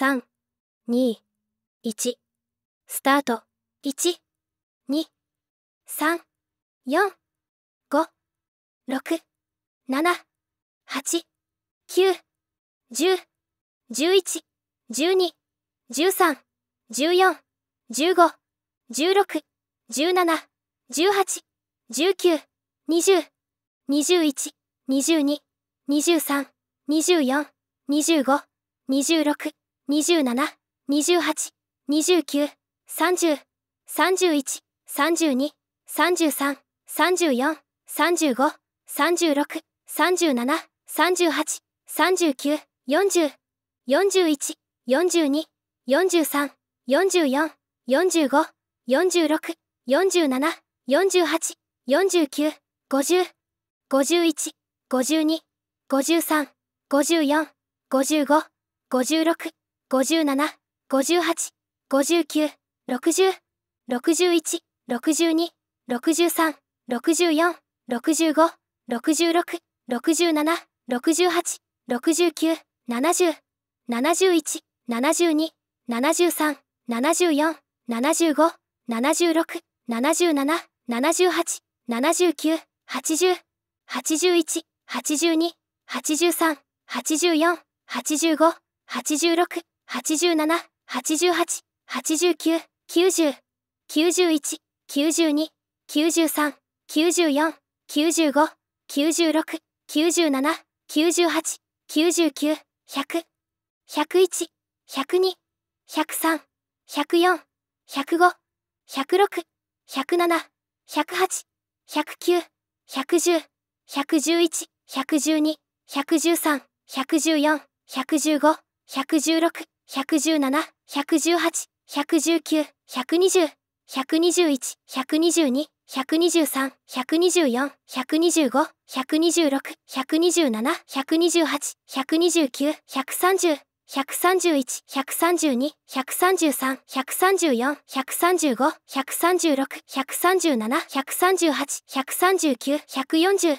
3、2、1スタート1、2、3、4、5、6、7、8、9、10、11、12、13、14、15、16、17、18、19、20、21、22、23 4 5 6 7 8 9 1 0 1 1 1五1 3 1 4 1 5 1 6 1 7 1 8 1 9 2 0 2 1 2 2 2 3 24、25、26、27、28、29、30、31、32、33、34、35、36、37、38、39、40、41、42、43、44、45、46、47、48、49、50、51、52、53、54、55、56、57、58、59、60、61、62、63、64、65、66、67、68、69、70、71、72、73、74、75、76、77、78、79、80、81、82、83、84、85、86、87、88、89、90、91、92、93、94、95、96、97、98、99、100、101、102、103、104、105、106、107、108、109、110、111、112、113、114、115、116、117、118、119、120、121、122、123、124、125、126、127、128、129、130、131、132、133、134、135、136、137、138、139、140、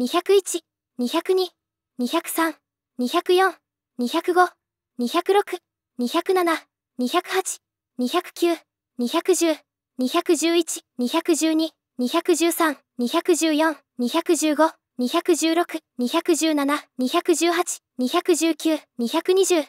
201、202、203、204、205、206、207、208、209、210、211、212、213、214、215、216、217、218、219、220、